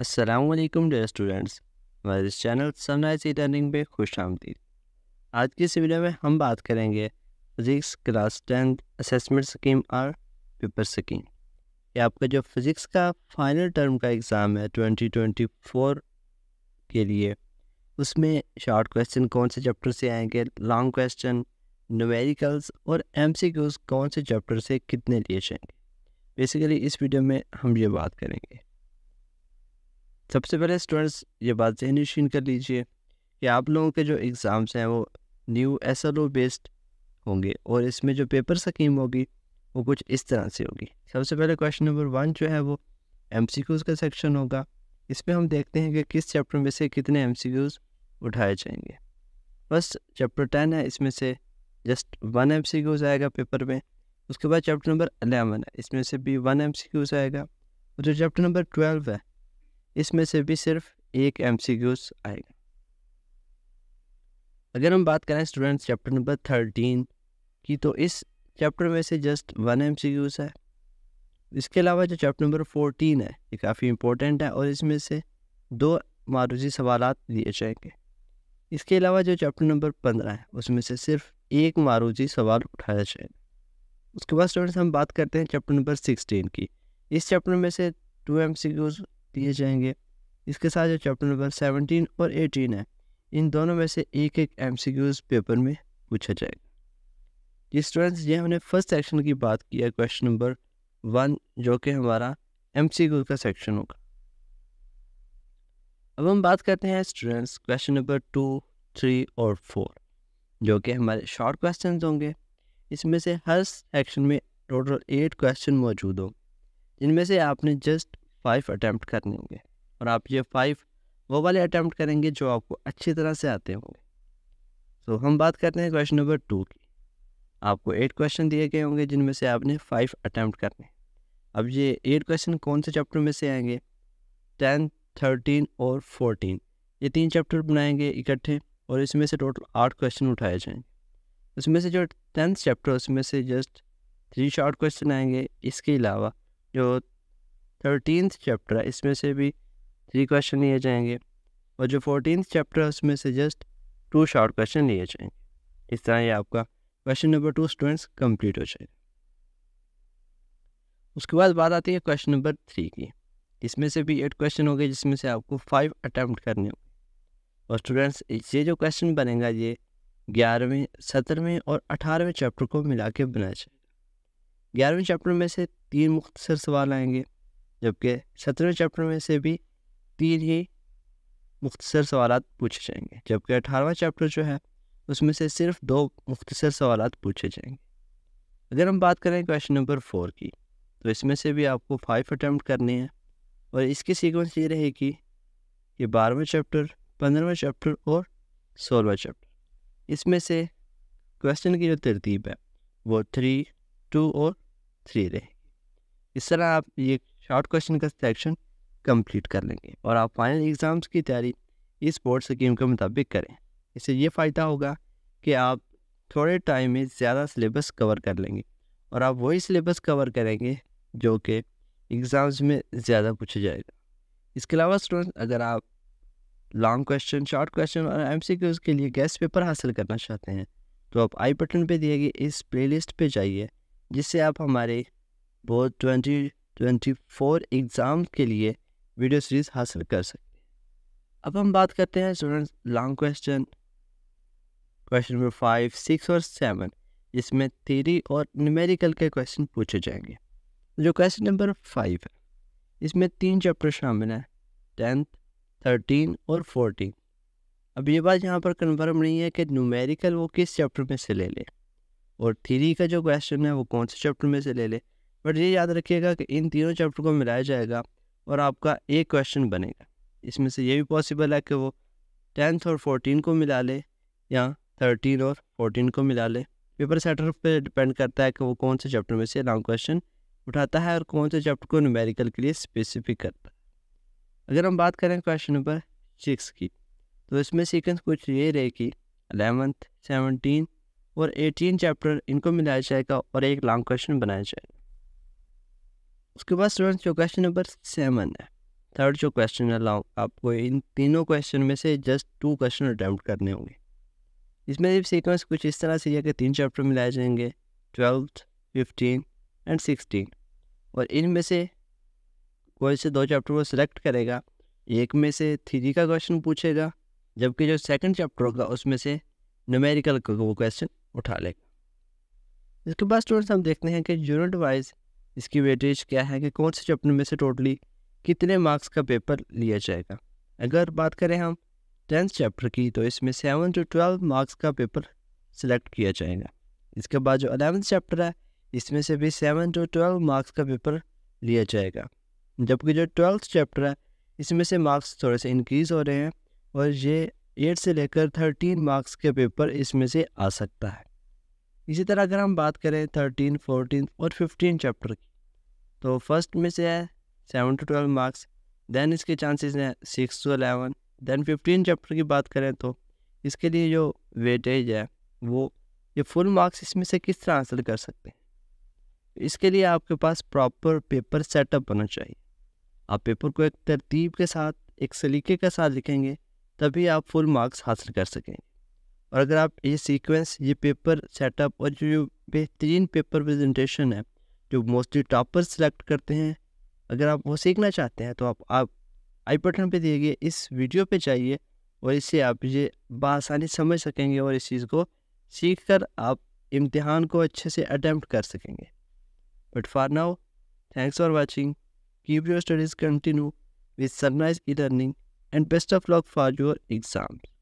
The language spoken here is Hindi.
असलम डेयर स्टूडेंट्स हमारे इस चैनल सनराइज ई लर्निंग पे खुश आमदीद आज की इस वीडियो में हम बात करेंगे physics class tenth assessment scheme और पेपर स्कीम ये आपका जो फिज़िक्स का फाइनल टर्म का एग्ज़ाम है 2024 के लिए उसमें शॉर्ट क्वेश्चन कौन से चैप्टर से आएंगे लॉन्ग क्वेश्चन नोमेरिकल्स और एम कौन से चैप्टर से कितने लिए जाएंगे बेसिकली इस वीडियो में हम ये बात करेंगे सबसे पहले स्टूडेंट्स ये बात जहनी शीन कर लीजिए कि आप लोगों के जो एग्ज़ाम्स हैं वो new S L O based होंगे और इसमें जो पेपर स्कीम होगी वो कुछ इस तरह से होगी सबसे पहले क्वेश्चन नंबर वन जो है वो एम सी क्यूज़ का सेक्शन होगा इसमें हम देखते हैं कि किस चैप्टर में से कितने एम सी क्यूज़ उठाए जाएंगे बस चैप्टर टेन है इसमें से just one M C Qs आएगा पेपर में उसके बाद चैप्टर नंबर अलेवन है इसमें से भी वन एम सी क्यूज़ आएगा और जो चैप्टर नंबर ट्वेल्व है इसमें से भी सिर्फ एक एम आएगा अगर हम बात करें स्टूडेंट्स चैप्टर नंबर थर्टीन की तो इस चैप्टर में से जस्ट वन एम है इसके अलावा जो चैप्टर नंबर फोर्टीन है ये काफ़ी इम्पोर्टेंट है और इसमें से दो मारूजी सवाल लिए जाएंगे इसके अलावा जो चैप्टर नंबर पंद्रह है उसमें से सिर्फ एक मारूजी सवाल उठाया जाएगा उसके बाद स्टूडेंट्स हम बात करते हैं चैप्टर नंबर सिक्सटीन की इस चैप्टर में से टू एम दिए जाएंगे इसके साथ जो चैप्टर नंबर सेवनटीन और एटीन है इन दोनों में से एक एक एम पेपर में पूछा जाएगा जी स्टूडेंट्स ये हमने फर्स्ट सेक्शन की बात की है क्वेश्चन नंबर वन जो कि हमारा एम का सेक्शन होगा अब हम बात करते हैं students question number two three और फोर जो कि हमारे शॉर्ट क्वेश्चन होंगे इसमें से हर सेक्शन में टोटल एट क्वेश्चन मौजूद होंगे जिनमें से आपने जस्ट फाइव अटैम्प्ट करने होंगे और आप ये फाइव वो वाले अटैम्प्ट करेंगे जो आपको अच्छी तरह से आते होंगे तो हम बात करते हैं क्वेश्चन नंबर टू की आपको एट क्वेश्चन दिए गए होंगे जिनमें से आपने फाइव अटैम्प्ट करने अब ये एट क्वेश्चन कौन से चैप्टर में से आएंगे टेन थर्टीन और फोर्टीन ये तीन चैप्टर बनाएंगे इकट्ठे और इसमें से टोटल आठ क्वेश्चन उठाए जाएंगे उसमें से जो टेंथ चैप्टर उसमें से जस्ट थ्री शॉर्ट क्वेश्चन आएंगे इसके अलावा जो थर्टीनथ चैप्टर है इसमें से भी थ्री क्वेश्चन लिए जाएंगे और जो फोर्टीन चैप्टर है उसमें से जस्ट टू शॉर्ट क्वेश्चन लिए जाएंगे इस तरह ये आपका question number two students complete हो जाएगा उसके बाद बात आती है क्वेश्चन नंबर थ्री की इसमें से भी एट क्वेश्चन हो गए जिसमें से आपको फाइव अटैम्प्ट करने होंगे और स्टूडेंट्स ये जो क्वेश्चन बनेगा ये ग्यारहवें सत्रहवें और अठारहवें चैप्टर को मिला के बनाया जाएगा ग्यारहवें चैप्टर में से तीन मुख्तर सवाल आएंगे जबकि सत्रहवें चैप्टर में से भी तीन ही मुख्तसर सवाल पूछे जाएंगे जबकि अठारहवा चैप्टर जो है उसमें से सिर्फ दो मुख्तसर सवाल पूछे जाएंगे अगर हम बात करें क्वेश्चन नंबर फोर की तो इसमें से भी आपको फाइव अटैम्प्ट करने हैं और इसकी सीक्वेंस ये रहेगी कि बारहवें चैप्टर पंद्रहवें चैप्टर और सोलहवा चैप्टर इसमें से क्वेश्चन की जो तरतीब है वो थ्री टू और थ्री रहेगी इस तरह आप ये शॉर्ट क्वेश्चन का सेक्शन कंप्लीट कर लेंगे और आप फाइनल एग्ज़ाम्स की तैयारी इस बोर्ड स्कीम के मुताबिक करें इससे ये फ़ायदा होगा कि आप थोड़े टाइम में ज़्यादा सिलेबस कवर कर लेंगे और आप वही सिलेबस कवर करेंगे जो कि एग्ज़ाम्स में ज़्यादा पूछा जाएगा इसके अलावा स्टूडेंट अगर आप लॉन्ग क्वेश्चन शॉर्ट क्वेश्चन और एम के लिए गेस्ट पेपर हासिल करना चाहते हैं तो आप आई बटन पे दिए गए इस प्लेलिस्ट पे जाइए जिससे आप हमारे board twenty twenty four exam के लिए वीडियो सीरीज़ हासिल कर सकते हैं अब हम बात करते हैं students long question question number five six और सेवन इसमें थीरी और न्यूमेरिकल के क्वेश्चन पूछे जाएंगे जो क्वेश्चन नंबर फाइव है इसमें तीन चैप्टर शामिल हैं टेंथ थर्टीन और फोर्टीन अब ये बात यहाँ पर कन्फर्म नहीं है कि न्यूमेरिकल वो किस चैप्टर में से ले लें और थीरी का जो क्वेश्चन है वो कौन से चैप्टर में से ले लें बट ये याद रखिएगा कि इन तीनों चैप्टर को मिलाया जाएगा और आपका एक क्वेश्चन बनेगा इसमें से ये भी पॉसिबल है कि वो टेंथ और फोर्टीन को मिला ले या थर्टीन और फोर्टीन को मिला ले पेपर सेटर पे डिपेंड करता है कि वो कौन से चैप्टर में से लॉन्ग क्वेश्चन उठाता है और कौन से चैप्टर को न्यूमेरिकल के लिए स्पेसिफिक करता है अगर हम बात करें क्वेश्चन नंबर सिक्स की तो इसमें सीक्वेंस कुछ ये रहे कि अलेवंथ सेवनटीन और एटीन चैप्टर इनको मिलाया जाएगा और एक लॉन्ग क्वेश्चन बनाया जाएगा उसके बाद स्टूडेंट्स जो क्वेश्चन नंबर सेवन है थर्ड जो क्वेश्चन है लॉन्ग आपको इन तीनों क्वेश्चन में से जस्ट टू क्वेश्चन अटैम्प्ट करने होंगे इसमें सीक्वेंस कुछ इस तरह से यह कि तीन चैप्टर मिलाए जाएंगे ट्वेल्थ फिफ्टीन एंड सिक्सटीन और इनमें से कोई से दो चैप्टर को सिलेक्ट करेगा एक में से थ्री का क्वेश्चन पूछेगा जबकि जो सेकंड चैप्टर होगा उसमें से न्यूमेरिकल का वो क्वेश्चन उठा लेगा इसके बाद स्टूडेंट्स हम देखते हैं कि यूनिट वाइज इसकी वेटेज क्या है कि कौन से चैप्टर में से टोटली कितने मार्क्स का पेपर लिया जाएगा अगर बात करें हम टेंथ चैप्टर की तो इसमें सेवन टू ट्वेल्व मार्क्स का पेपर सेलेक्ट किया जाएगा इसके बाद जो अलेवेंथ चैप्टर है इसमें से भी सेवन टू ट्वेल्व मार्क्स का पेपर लिया जाएगा जबकि जो ट्वेल्थ चैप्टर है इसमें से मार्क्स थोड़े से इनक्रीज़ हो रहे हैं और ये एट से लेकर थर्टीन मार्क्स के पेपर इसमें से आ सकता है इसी तरह अगर हम बात करें थर्टीन फोर्टीन और फिफ्टीन चैप्टर की तो फर्स्ट में से है seven to twelve marks then इसके चांसेस हैं six to eleven then fifteen chapter की बात करें तो इसके लिए जो वेटेज है वो ये फुल मार्क्स इसमें से किस तरह हासिल कर सकते हैं इसके लिए आपके पास प्रॉपर पेपर सेटअप होना चाहिए आप पेपर को एक तरतीब के साथ एक सलीके के साथ लिखेंगे तभी आप फुल मार्क्स हासिल कर सकेंगे और अगर आप ये सीक्वेंस ये पेपर सेटअप और जो बेहतरीन पेपर प्रेजेंटेशन है जो मोस्टली टॉपर सेलेक्ट करते हैं अगर आप वो सीखना चाहते हैं तो आप आप आई बटन पे दिए इस वीडियो पे जाइए और इससे आप ये बसानी समझ सकेंगे और इस चीज़ को सीख कर आप इम्तिहान को अच्छे से अटैम्प्ट कर सकेंगे but for now thanks for watching keep your studies continue with Sunrise e learning and best of luck for your exams